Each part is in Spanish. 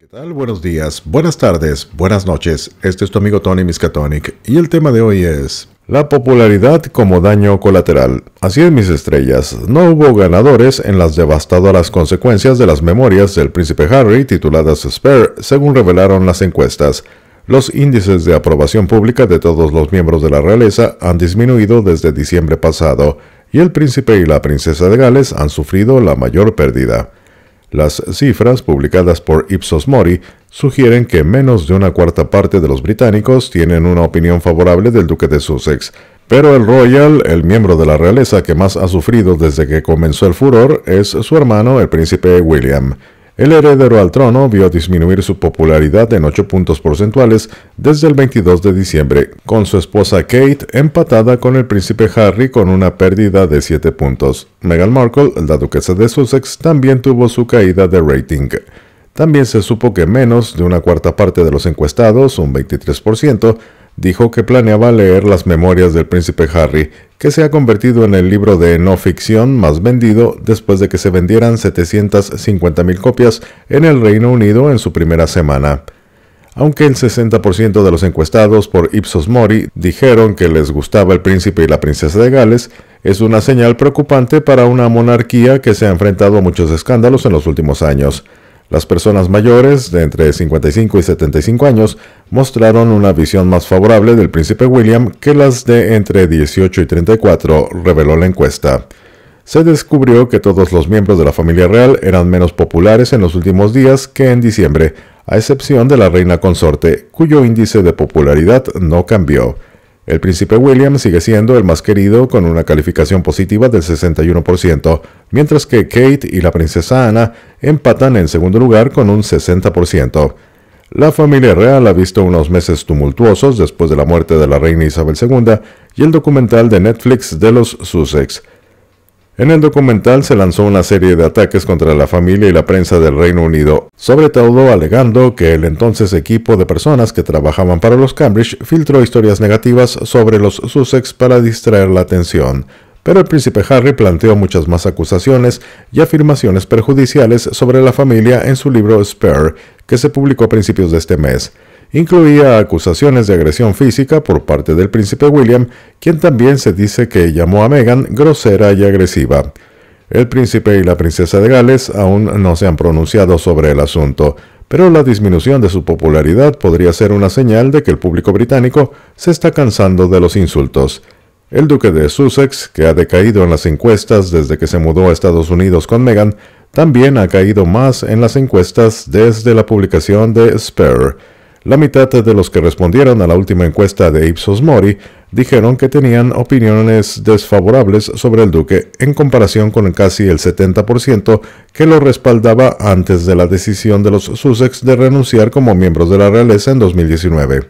¿Qué tal? Buenos días, buenas tardes, buenas noches. Este es tu amigo Tony Miskatonic y el tema de hoy es la popularidad como daño colateral. Así es, mis estrellas. No hubo ganadores en las devastadoras consecuencias de las memorias del príncipe Harry tituladas Spare, según revelaron las encuestas. Los índices de aprobación pública de todos los miembros de la realeza han disminuido desde diciembre pasado, y el príncipe y la princesa de Gales han sufrido la mayor pérdida. Las cifras publicadas por Ipsos Mori sugieren que menos de una cuarta parte de los británicos tienen una opinión favorable del duque de Sussex. Pero el Royal, el miembro de la realeza que más ha sufrido desde que comenzó el furor, es su hermano, el príncipe William. El heredero al trono vio disminuir su popularidad en 8 puntos porcentuales desde el 22 de diciembre, con su esposa Kate empatada con el príncipe Harry con una pérdida de 7 puntos. Meghan Markle, la duquesa de Sussex, también tuvo su caída de rating. También se supo que menos de una cuarta parte de los encuestados, un 23%, dijo que planeaba leer las memorias del príncipe Harry, que se ha convertido en el libro de no ficción más vendido después de que se vendieran 750.000 copias en el Reino Unido en su primera semana. Aunque el 60% de los encuestados por Ipsos Mori dijeron que les gustaba el príncipe y la princesa de Gales, es una señal preocupante para una monarquía que se ha enfrentado a muchos escándalos en los últimos años. Las personas mayores, de entre 55 y 75 años, mostraron una visión más favorable del príncipe William que las de entre 18 y 34, reveló la encuesta. Se descubrió que todos los miembros de la familia real eran menos populares en los últimos días que en diciembre, a excepción de la reina consorte, cuyo índice de popularidad no cambió. El príncipe William sigue siendo el más querido con una calificación positiva del 61%, mientras que Kate y la princesa Ana empatan en segundo lugar con un 60%. La familia real ha visto unos meses tumultuosos después de la muerte de la reina Isabel II y el documental de Netflix de los Sussex en el documental se lanzó una serie de ataques contra la familia y la prensa del Reino Unido, sobre todo alegando que el entonces equipo de personas que trabajaban para los Cambridge filtró historias negativas sobre los Sussex para distraer la atención. Pero el príncipe Harry planteó muchas más acusaciones y afirmaciones perjudiciales sobre la familia en su libro Spare, que se publicó a principios de este mes incluía acusaciones de agresión física por parte del príncipe William, quien también se dice que llamó a Meghan grosera y agresiva. El príncipe y la princesa de Gales aún no se han pronunciado sobre el asunto, pero la disminución de su popularidad podría ser una señal de que el público británico se está cansando de los insultos. El duque de Sussex, que ha decaído en las encuestas desde que se mudó a Estados Unidos con Meghan, también ha caído más en las encuestas desde la publicación de Spare. La mitad de los que respondieron a la última encuesta de Ipsos Mori dijeron que tenían opiniones desfavorables sobre el duque en comparación con casi el 70% que lo respaldaba antes de la decisión de los Sussex de renunciar como miembros de la realeza en 2019.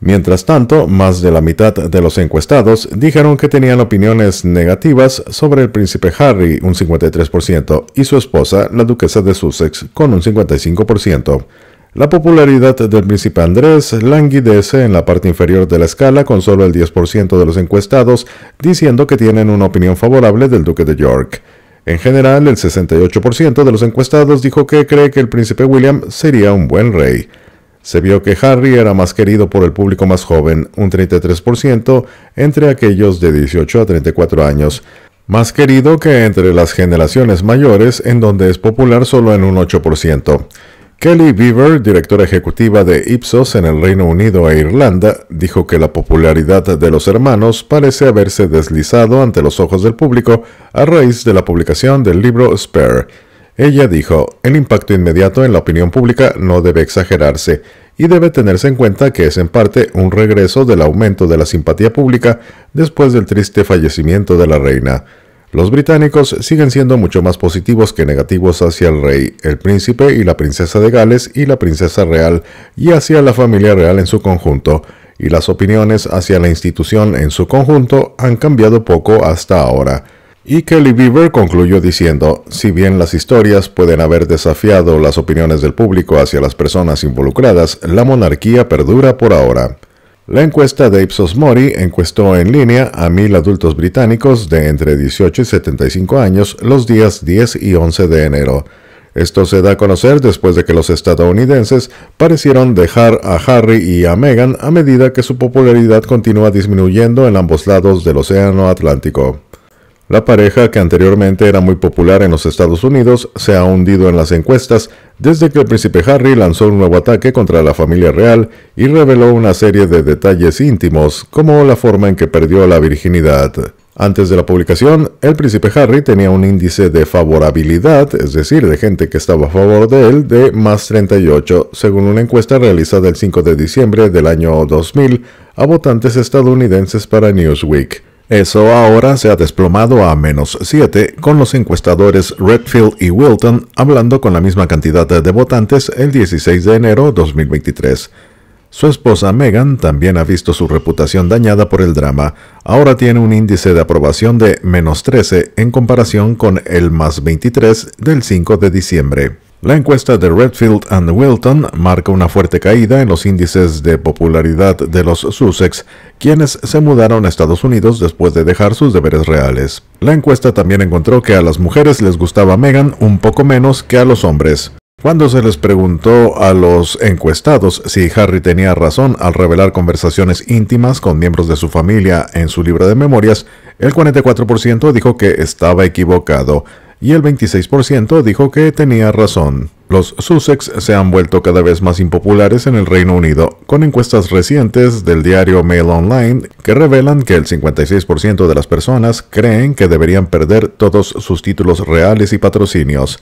Mientras tanto, más de la mitad de los encuestados dijeron que tenían opiniones negativas sobre el príncipe Harry, un 53%, y su esposa, la duquesa de Sussex, con un 55%. La popularidad del príncipe Andrés languidece en la parte inferior de la escala con solo el 10% de los encuestados diciendo que tienen una opinión favorable del duque de York. En general, el 68% de los encuestados dijo que cree que el príncipe William sería un buen rey. Se vio que Harry era más querido por el público más joven, un 33%, entre aquellos de 18 a 34 años, más querido que entre las generaciones mayores, en donde es popular solo en un 8%. Kelly Beaver, directora ejecutiva de Ipsos en el Reino Unido e Irlanda, dijo que la popularidad de los hermanos parece haberse deslizado ante los ojos del público a raíz de la publicación del libro Spare. Ella dijo, el impacto inmediato en la opinión pública no debe exagerarse y debe tenerse en cuenta que es en parte un regreso del aumento de la simpatía pública después del triste fallecimiento de la reina. Los británicos siguen siendo mucho más positivos que negativos hacia el rey, el príncipe y la princesa de Gales y la princesa real y hacia la familia real en su conjunto, y las opiniones hacia la institución en su conjunto han cambiado poco hasta ahora. Y Kelly Beaver concluyó diciendo, si bien las historias pueden haber desafiado las opiniones del público hacia las personas involucradas, la monarquía perdura por ahora. La encuesta de Ipsos Mori encuestó en línea a mil adultos británicos de entre 18 y 75 años los días 10 y 11 de enero. Esto se da a conocer después de que los estadounidenses parecieron dejar a Harry y a Meghan a medida que su popularidad continúa disminuyendo en ambos lados del Océano Atlántico. La pareja, que anteriormente era muy popular en los Estados Unidos, se ha hundido en las encuestas desde que el príncipe Harry lanzó un nuevo ataque contra la familia real y reveló una serie de detalles íntimos, como la forma en que perdió la virginidad. Antes de la publicación, el príncipe Harry tenía un índice de favorabilidad, es decir, de gente que estaba a favor de él, de más 38, según una encuesta realizada el 5 de diciembre del año 2000 a votantes estadounidenses para Newsweek. Eso ahora se ha desplomado a menos 7, con los encuestadores Redfield y Wilton hablando con la misma cantidad de votantes el 16 de enero de 2023. Su esposa Megan también ha visto su reputación dañada por el drama. Ahora tiene un índice de aprobación de menos 13 en comparación con el más 23 del 5 de diciembre. La encuesta de Redfield and Wilton marca una fuerte caída en los índices de popularidad de los Sussex, quienes se mudaron a Estados Unidos después de dejar sus deberes reales. La encuesta también encontró que a las mujeres les gustaba Meghan un poco menos que a los hombres. Cuando se les preguntó a los encuestados si Harry tenía razón al revelar conversaciones íntimas con miembros de su familia en su libro de memorias, el 44% dijo que estaba equivocado, y el 26% dijo que tenía razón. Los Sussex se han vuelto cada vez más impopulares en el Reino Unido, con encuestas recientes del diario Mail Online que revelan que el 56% de las personas creen que deberían perder todos sus títulos reales y patrocinios.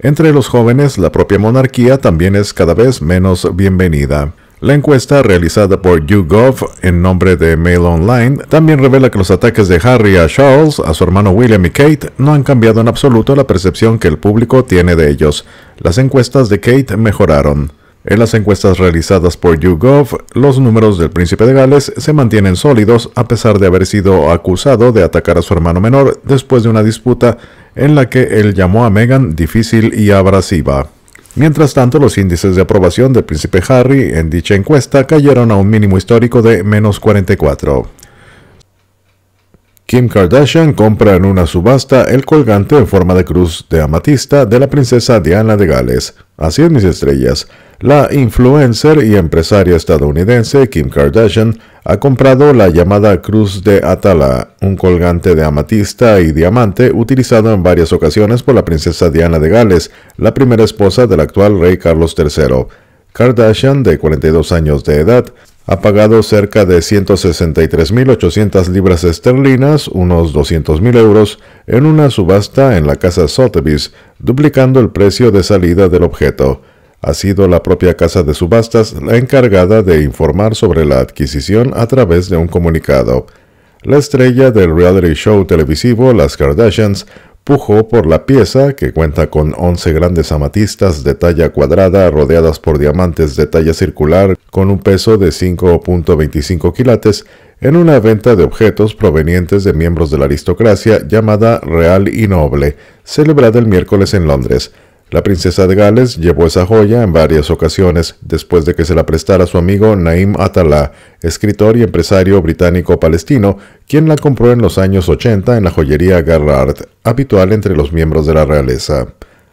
Entre los jóvenes, la propia monarquía también es cada vez menos bienvenida. La encuesta realizada por YouGov en nombre de Mail Online también revela que los ataques de Harry a Charles, a su hermano William y Kate no han cambiado en absoluto la percepción que el público tiene de ellos. Las encuestas de Kate mejoraron. En las encuestas realizadas por YouGov, los números del príncipe de Gales se mantienen sólidos a pesar de haber sido acusado de atacar a su hermano menor después de una disputa en la que él llamó a Meghan difícil y abrasiva. Mientras tanto, los índices de aprobación del príncipe Harry en dicha encuesta cayeron a un mínimo histórico de menos 44. Kim Kardashian compra en una subasta el colgante en forma de cruz de amatista de la princesa Diana de Gales. Así es, mis estrellas. La influencer y empresaria estadounidense Kim Kardashian ha comprado la llamada Cruz de Atala, un colgante de amatista y diamante utilizado en varias ocasiones por la princesa Diana de Gales, la primera esposa del actual rey Carlos III. Kardashian, de 42 años de edad, ha pagado cerca de 163.800 libras esterlinas, unos 200.000 euros, en una subasta en la casa Sotheby's, duplicando el precio de salida del objeto ha sido la propia casa de subastas la encargada de informar sobre la adquisición a través de un comunicado. La estrella del reality show televisivo Las Kardashians pujó por la pieza, que cuenta con 11 grandes amatistas de talla cuadrada rodeadas por diamantes de talla circular con un peso de 5.25 quilates, en una venta de objetos provenientes de miembros de la aristocracia llamada Real y Noble, celebrada el miércoles en Londres. La princesa de Gales llevó esa joya en varias ocasiones después de que se la prestara su amigo Naim Atala, escritor y empresario británico-palestino, quien la compró en los años 80 en la joyería Garrard, habitual entre los miembros de la realeza.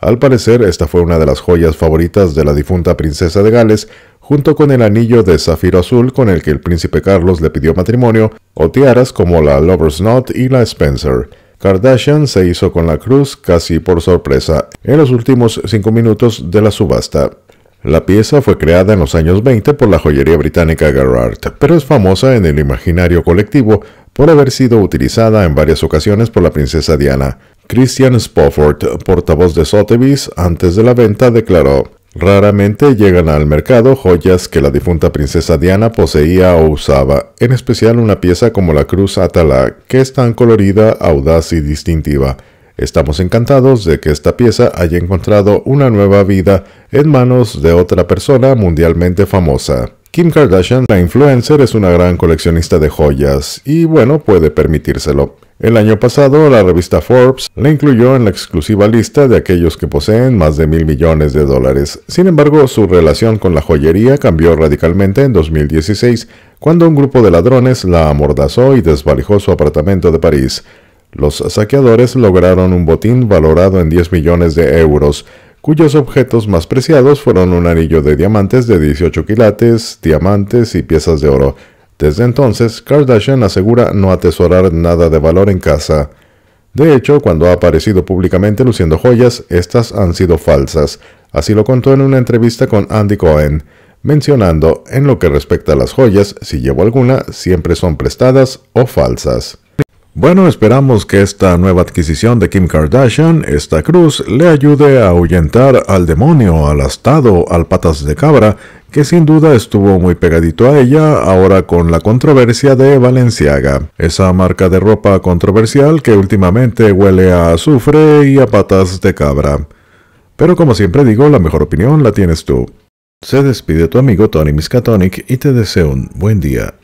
Al parecer, esta fue una de las joyas favoritas de la difunta princesa de Gales, junto con el anillo de zafiro azul con el que el príncipe Carlos le pidió matrimonio, o tiaras como la Lover's Knot y la Spencer. Kardashian se hizo con la cruz casi por sorpresa en los últimos cinco minutos de la subasta. La pieza fue creada en los años 20 por la joyería británica Gerrard, pero es famosa en el imaginario colectivo por haber sido utilizada en varias ocasiones por la princesa Diana. Christian Spofford, portavoz de Sotheby's, antes de la venta declaró: Raramente llegan al mercado joyas que la difunta princesa Diana poseía o usaba, en especial una pieza como la cruz Atala, que es tan colorida, audaz y distintiva. Estamos encantados de que esta pieza haya encontrado una nueva vida en manos de otra persona mundialmente famosa. Kim Kardashian, la influencer, es una gran coleccionista de joyas y bueno, puede permitírselo. El año pasado, la revista Forbes la incluyó en la exclusiva lista de aquellos que poseen más de mil millones de dólares. Sin embargo, su relación con la joyería cambió radicalmente en 2016, cuando un grupo de ladrones la amordazó y desvalijó su apartamento de París. Los saqueadores lograron un botín valorado en 10 millones de euros, cuyos objetos más preciados fueron un anillo de diamantes de 18 quilates, diamantes y piezas de oro. Desde entonces, Kardashian asegura no atesorar nada de valor en casa. De hecho, cuando ha aparecido públicamente luciendo joyas, estas han sido falsas. Así lo contó en una entrevista con Andy Cohen, mencionando, en lo que respecta a las joyas, si llevo alguna, siempre son prestadas o falsas. Bueno, esperamos que esta nueva adquisición de Kim Kardashian, esta cruz, le ayude a ahuyentar al demonio, al astado, al patas de cabra, que sin duda estuvo muy pegadito a ella ahora con la controversia de Valenciaga, esa marca de ropa controversial que últimamente huele a azufre y a patas de cabra. Pero como siempre digo, la mejor opinión la tienes tú. Se despide tu amigo Tony Miskatonic y te deseo un buen día.